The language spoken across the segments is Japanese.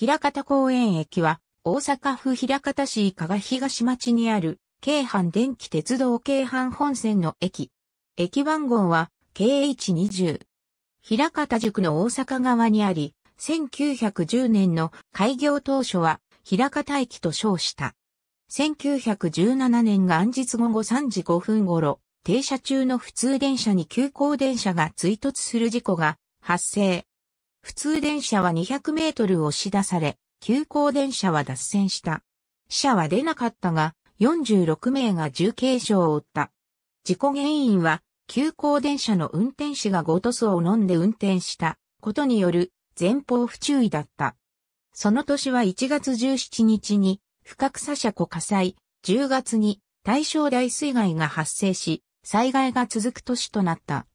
平方公園駅は、大阪府平方市加賀東町にある、京阪電気鉄道京阪本線の駅。駅番号は、KH20。平方塾の大阪側にあり、1910年の開業当初は、平方駅と称した。1917年元日午後3時5分頃、停車中の普通電車に急行電車が追突する事故が発生。普通電車は200メートル押し出され、急行電車は脱線した。死者は出なかったが、46名が重軽傷を負った。事故原因は、急行電車の運転士がゴトスを飲んで運転したことによる前方不注意だった。その年は1月17日に深草車庫火災、10月に大正大水害が発生し、災害が続く年となった。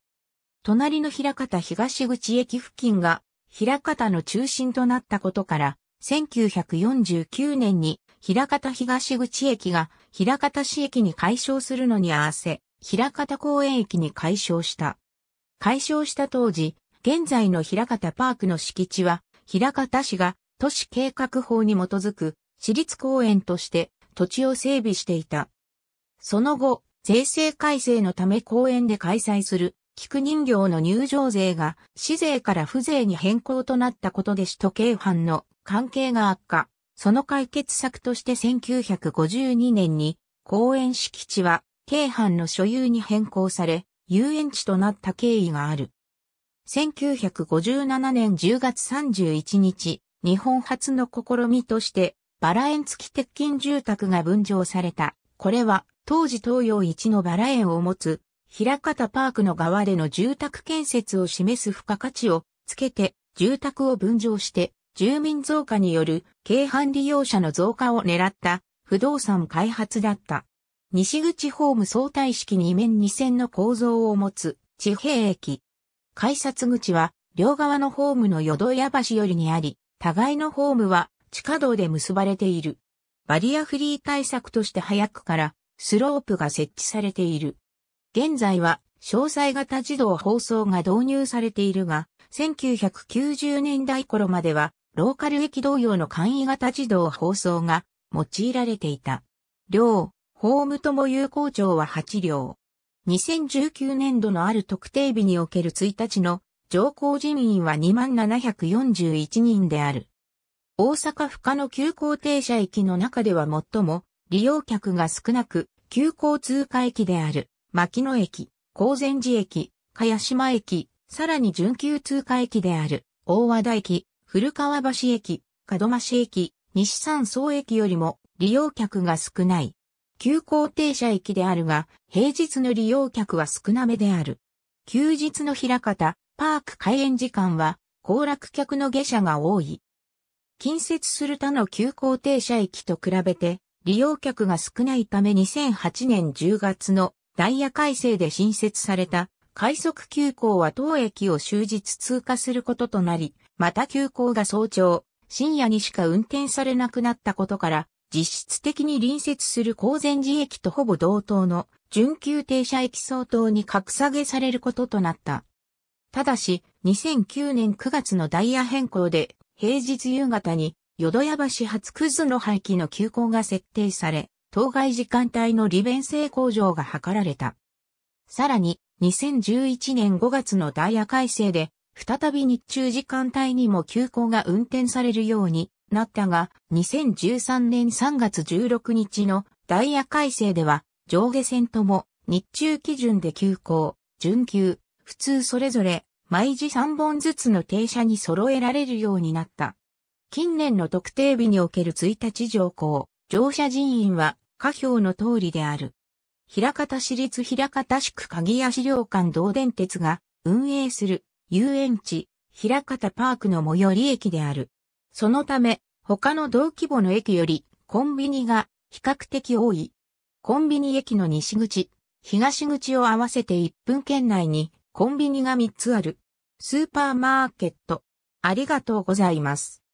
隣の平方東口駅付近が枚方の中心となったことから、1949年に枚方東口駅が枚方市駅に解消するのに合わせ、枚方公園駅に解消した。解消した当時、現在の枚方パークの敷地は、枚方市が都市計画法に基づく私立公園として土地を整備していた。その後、税制改正のため公園で開催する菊人形の入場税が市税から府税に変更となったことで市と京阪の関係が悪化。その解決策として1952年に公園敷地は京阪の所有に変更され、遊園地となった経緯がある。1957年10月31日、日本初の試みとして、バラ園付き鉄筋住宅が分譲された。これは、当時東洋一のバラ園を持つ平方パークの側での住宅建設を示す付加価値をつけて、住宅を分譲して、住民増加による軽犯利用者の増加を狙った不動産開発だった。西口ホーム相対式2面2線の構造を持つ地平駅。改札口は両側のホームの淀屋橋よりにあり、互いのホームは地下道で結ばれている。バリアフリー対策として早くからスロープが設置されている。現在は、詳細型自動放送が導入されているが、1990年代頃までは、ローカル駅同様の簡易型自動放送が用いられていた。両、ホームとも有効長は8両。2019年度のある特定日における1日の上降人員は2741人である。大阪府下の急行停車駅の中では最も利用客が少なく、急行通過駅である。牧野駅、高前寺駅、茅島駅、さらに準急通過駅である、大和田駅、古川橋駅、門増駅、西三総駅よりも利用客が少ない。急行停車駅であるが、平日の利用客は少なめである。休日の平方、パーク開園時間は、行楽客の下車が多い。近接する他の急行停車駅と比べて、利用客が少ないため2008年10月のダイヤ改正で新設された快速急行は当駅を終日通過することとなり、また急行が早朝、深夜にしか運転されなくなったことから、実質的に隣接する高善寺駅とほぼ同等の準急停車駅相当に格下げされることとなった。ただし、2009年9月のダイヤ変更で、平日夕方に、淀屋橋初クズの廃棄の急行が設定され、当該時間帯の利便性向上が図られた。さらに、2011年5月のダイヤ改正で、再び日中時間帯にも急行が運転されるようになったが、2013年3月16日のダイヤ改正では、上下線とも日中基準で急行、準急、普通それぞれ、毎時3本ずつの停車に揃えられるようになった。近年の特定日における1日乗降、乗車人員は下表の通りである。平方市立平方市区鍵屋資料館道電鉄が運営する遊園地平方パークの最寄り駅である。そのため、他の同規模の駅よりコンビニが比較的多い。コンビニ駅の西口、東口を合わせて1分圏内にコンビニが3つある。スーパーマーケット。ありがとうございます。